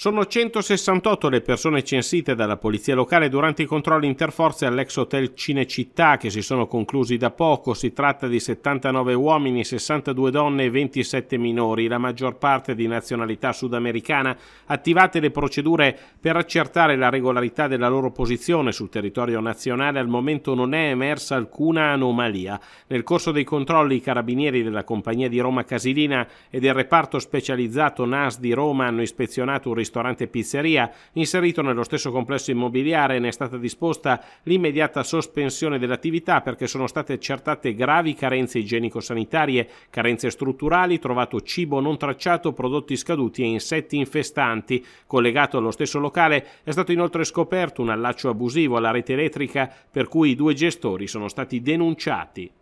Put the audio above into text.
Sono 168 le persone censite dalla polizia locale durante i controlli interforze all'ex hotel Cinecittà che si sono conclusi da poco. Si tratta di 79 uomini, 62 donne e 27 minori, la maggior parte di nazionalità sudamericana. Attivate le procedure per accertare la regolarità della loro posizione sul territorio nazionale, al momento non è emersa alcuna anomalia. Nel corso dei controlli i carabinieri della compagnia di Roma Casilina e del reparto specializzato NAS di Roma hanno ispezionato un ristorante e pizzeria. Inserito nello stesso complesso immobiliare ne è stata disposta l'immediata sospensione dell'attività perché sono state accertate gravi carenze igienico-sanitarie, carenze strutturali, trovato cibo non tracciato, prodotti scaduti e insetti infestanti. Collegato allo stesso locale è stato inoltre scoperto un allaccio abusivo alla rete elettrica per cui i due gestori sono stati denunciati.